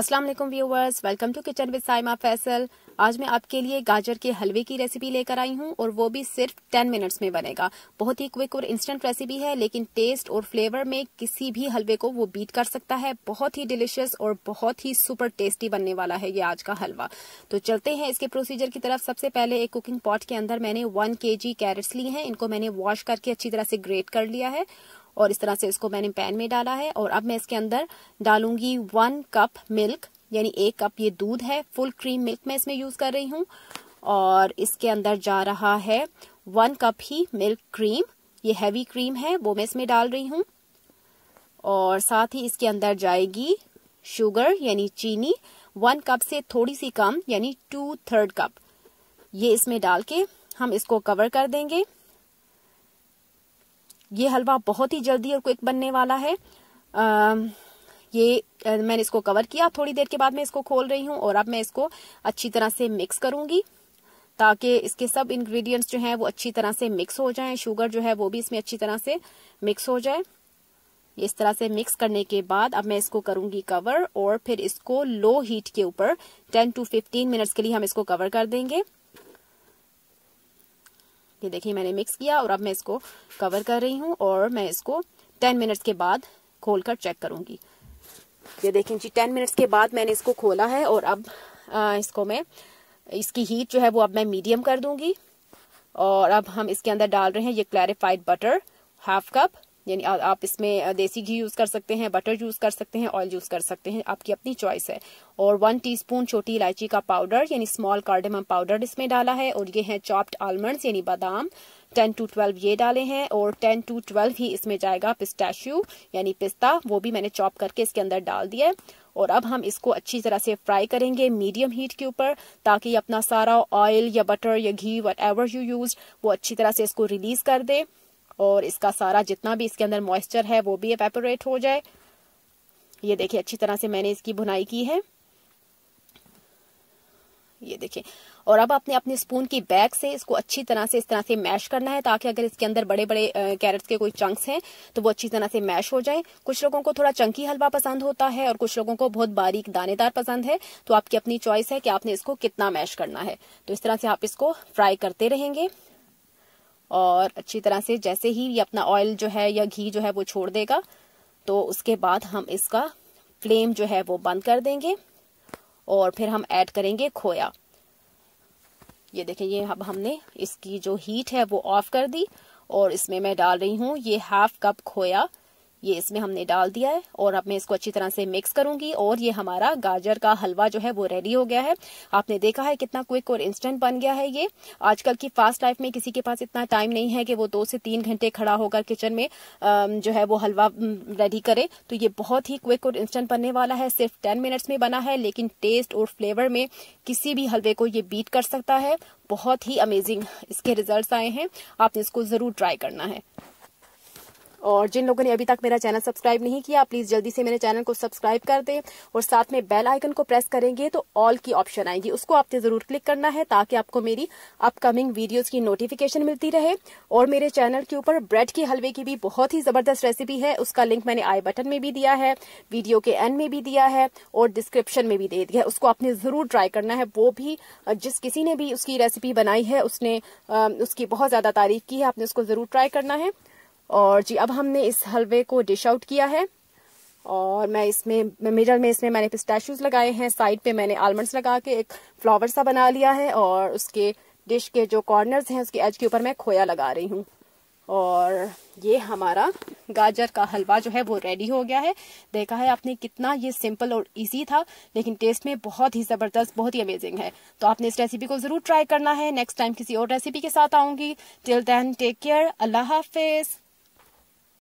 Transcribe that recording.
अस्सलाम वालेकुम viewers welcome to kitchen with Saima Faisal आज मैं आपके लिए गाजर के हलवे की रेसिपी लेकर आई हूं और वो भी सिर्फ 10 मिनट्स में बनेगा बहुत ही क्विक और इंस्टेंट रेसिपी है लेकिन टेस्ट और फ्लेवर में किसी भी हलवे को वो बीट कर सकता है बहुत ही डिलिशियस और बहुत ही सुपर टेस्टी बनने वाला है ये आज का हलवा तो चलते हैं इसके प्रोसीजर की तरफ सबसे पहले एक कुकिंग पॉट के अंदर मैंने वन के जी कैरेट्स लिए हैं इनको मैंने वॉश करके अच्छी तरह से ग्रेट कर लिया है और इस तरह से इसको मैंने पैन में डाला है और अब मैं इसके अंदर डालूंगी वन कप मिल्क यानी एक कप ये दूध है फुल क्रीम मिल्क मैं इसमें यूज कर रही हूँ और इसके अंदर जा रहा है वन कप ही मिल्क क्रीम ये हैवी क्रीम है वो मैं इसमें डाल रही हूँ और साथ ही इसके अंदर जाएगी शुगर यानी चीनी वन कप से थोड़ी सी कम यानी टू थर्ड कप ये इसमें डाल के हम इसको कवर कर देंगे ये हलवा बहुत ही जल्दी और क्विक बनने वाला है आ, ये मैंने इसको कवर किया थोड़ी देर के बाद मैं इसको खोल रही हूँ और अब मैं इसको अच्छी तरह से मिक्स करूंगी ताकि इसके सब इंग्रेडिएंट्स जो हैं वो अच्छी तरह से मिक्स हो जाएं शुगर जो है वो भी इसमें अच्छी तरह से मिक्स हो जाए इस तरह से मिक्स करने के बाद अब मैं इसको करूंगी कवर और फिर इसको लो हीट के ऊपर टेन टू फिफ्टीन मिनट्स के लिए हम इसको कवर कर देंगे ये देखिए मैंने मिक्स किया और अब मैं इसको कवर कर रही हूँ और मैं इसको टेन मिनट्स के बाद खोल कर चेक करूँगी ये देखें जी टेन मिनट्स के बाद मैंने इसको खोला है और अब आ, इसको मैं इसकी हीट जो है वो अब मैं मीडियम कर दूंगी और अब हम इसके अंदर डाल रहे हैं ये क्लैरिफाइड बटर हाफ कप यानी आप इसमें देसी घी यूज़ कर सकते हैं बटर यूज़ कर सकते हैं ऑयल यूज़ कर सकते हैं आपकी अपनी चॉइस है और वन टीस्पून छोटी इलायची का पाउडर यानी स्मॉल कार्डेमम पाउडर इसमें डाला है और ये है चॉप्ड आलमंड्स यानी बादाम टेन टू ट्वेल्व ये डाले हैं और टेन टू ट्वेल्व ही इसमें जाएगा पिस्टैश्यू यानी पिस्ता वो भी मैंने चॉप करके इसके अंदर डाल दिया है और अब हम इसको अच्छी तरह से फ्राई करेंगे मीडियम हीट के ऊपर ताकि अपना सारा ऑयल या बटर या घी वट एवर यू यूज वो अच्छी तरह से इसको रिलीज कर दे और इसका सारा जितना भी इसके अंदर मॉइस्चर है वो भी एपेपोरेट हो जाए ये देखिए अच्छी तरह से मैंने इसकी बुनाई की है ये देखिए और अब आपने अपने स्पून की बैग से इसको अच्छी तरह से इस तरह से मैश करना है ताकि अगर इसके अंदर बड़े बड़े कैरेट्स के कोई चंक्स हैं तो वो अच्छी तरह से मैश हो जाए कुछ लोगों को थोड़ा चंकी हलवा पसंद होता है और कुछ लोगों को बहुत बारीक दानेदार पसंद है तो आपकी अपनी चॉइस है कि आपने इसको कितना मैश करना है तो इस तरह से आप इसको फ्राई करते रहेंगे और अच्छी तरह से जैसे ही ये अपना ऑयल जो है या घी जो है वो छोड़ देगा तो उसके बाद हम इसका फ्लेम जो है वो बंद कर देंगे और फिर हम ऐड करेंगे खोया ये देखें ये अब हमने इसकी जो हीट है वो ऑफ कर दी और इसमें मैं डाल रही हूँ ये हाफ कप खोया ये इसमें हमने डाल दिया है और अब मैं इसको अच्छी तरह से मिक्स करूंगी और ये हमारा गाजर का हलवा जो है वो रेडी हो गया है आपने देखा है कितना क्विक और इंस्टेंट बन गया है ये आजकल की फास्ट लाइफ में किसी के पास इतना टाइम नहीं है कि वो दो से तीन घंटे खड़ा होकर किचन में जो है वो हलवा रेडी करे तो ये बहुत ही क्विक और इंस्टेंट बनने वाला है सिर्फ टेन मिनट्स में बना है लेकिन टेस्ट और फ्लेवर में किसी भी हलवे को ये बीट कर सकता है बहुत ही अमेजिंग इसके रिजल्ट आए हैं आपने इसको ज़रूर ट्राई करना है और जिन लोगों ने अभी तक मेरा चैनल सब्सक्राइब नहीं किया प्लीज जल्दी से मेरे चैनल को सब्सक्राइब कर दें और साथ में बेल आइकन को प्रेस करेंगे तो ऑल की ऑप्शन आएगी उसको आपने जरूर क्लिक करना है ताकि आपको मेरी अपकमिंग वीडियोज की नोटिफिकेशन मिलती रहे और मेरे चैनल के ऊपर ब्रेड के हलवे की भी बहुत ही जबरदस्त रेसिपी है उसका लिंक मैंने आई बटन में भी दिया है वीडियो के एंड में भी दिया है और डिस्क्रिप्शन में भी दे दिया है उसको आपने जरूर ट्राई करना है वो भी जिस किसी ने भी उसकी रेसिपी बनाई है उसने उसकी बहुत ज्यादा तारीफ की है आपने उसको जरूर ट्राई करना है और जी अब हमने इस हलवे को डिश आउट किया है और मैं इसमें मिडल में इसमें मैंने पिस्टैशूज लगाए हैं साइड पे मैंने आलमंड्स लगा के एक फ्लावर सा बना लिया है और उसके डिश के जो कॉर्नर्स हैं उसके एज के ऊपर मैं खोया लगा रही हूँ और ये हमारा गाजर का हलवा जो है वो रेडी हो गया है देखा है आपने कितना ये सिंपल और इजी था लेकिन टेस्ट में बहुत ही ज़बरदस्त बहुत ही अमेजिंग है तो आपने इस रेसिपी को ज़रूर ट्राई करना है नेक्स्ट टाइम किसी और रेसिपी के साथ आऊँगी टिल देन टेक केयर अल्लाह हाफिज़